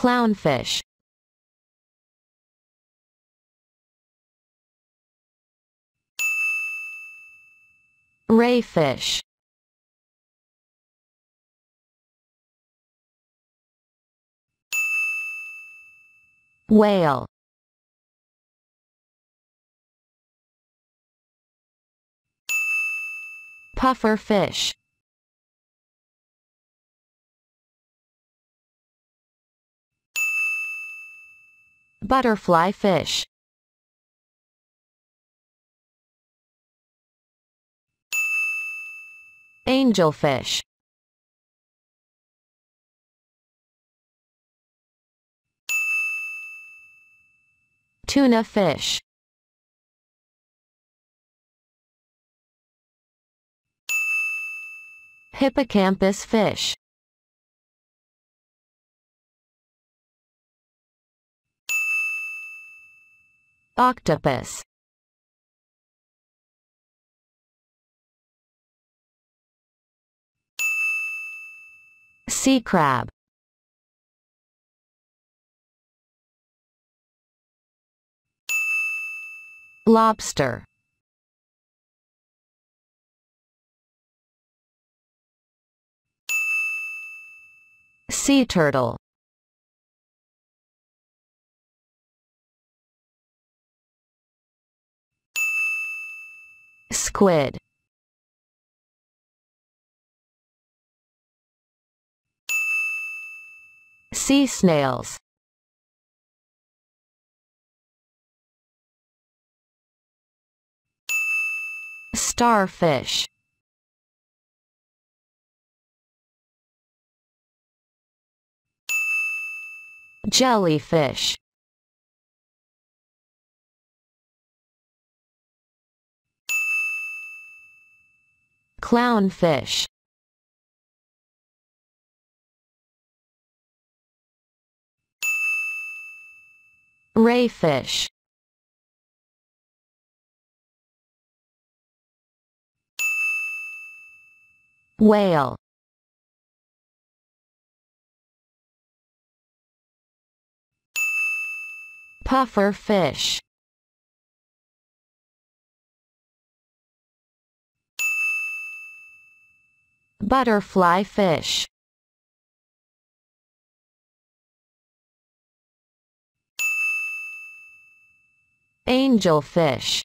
Clownfish Rayfish Whale Pufferfish butterfly fish. Angelfish. Tuna fish. Hippocampus fish. Octopus Sea crab Lobster Sea turtle Quid. sea snails starfish jellyfish Clownfish Rayfish Whale Puffer fish Butterfly fish. Angelfish.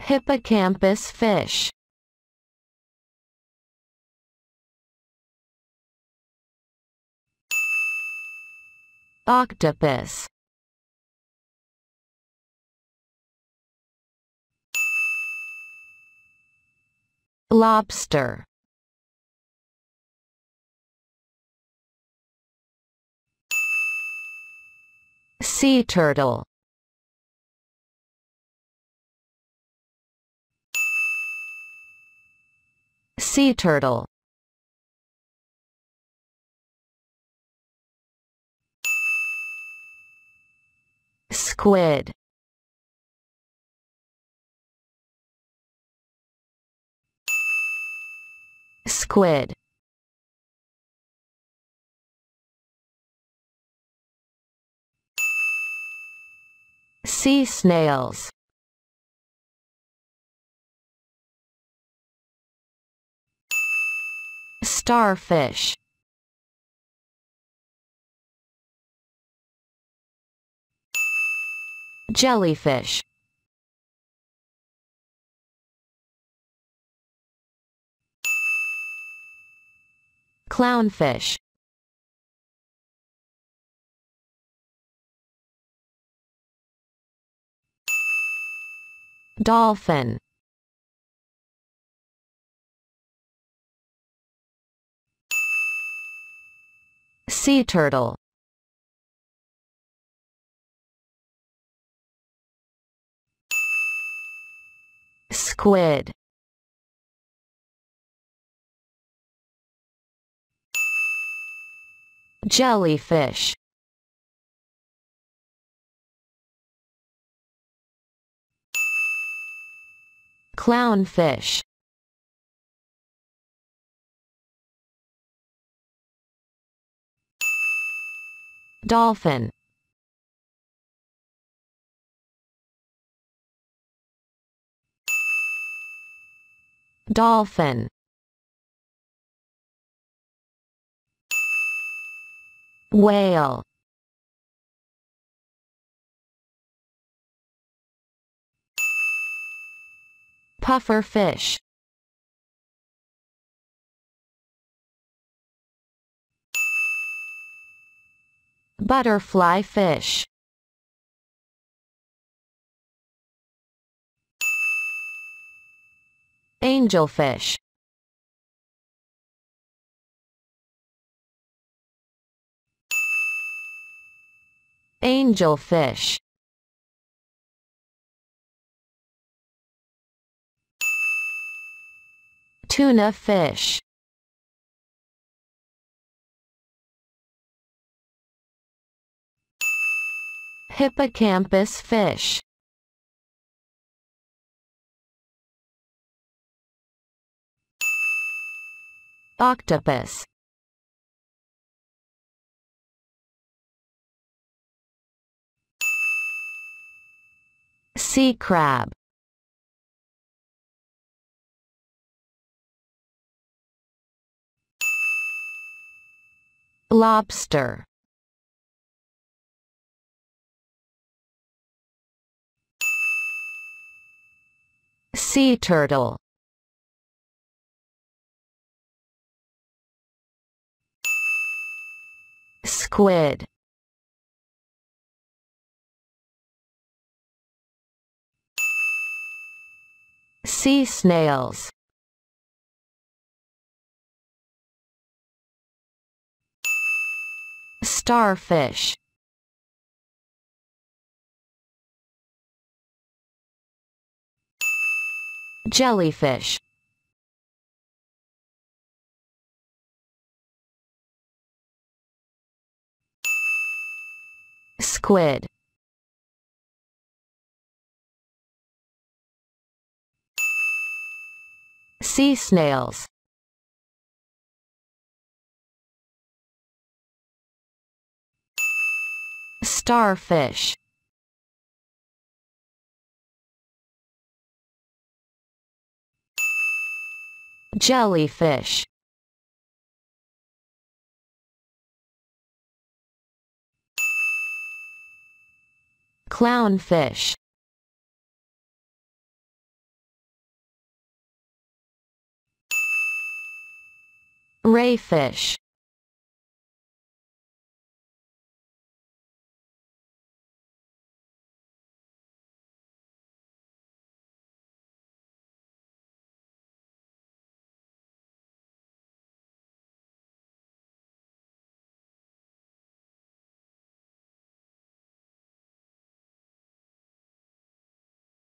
Hippocampus fish. Octopus lobster sea turtle sea turtle squid Quid. Sea snails Starfish Jellyfish Clownfish Dolphin Sea turtle Squid Jellyfish Clownfish Dolphin Dolphin Whale. Puffer fish. Butterfly fish. Angelfish Angel fish, Tuna fish Hippocampus fish Octopus Sea crab. Lobster. Sea turtle. Squid. Sea snails. Starfish. Jellyfish. Squid. Sea snails. Starfish. Jellyfish. Clownfish. Rayfish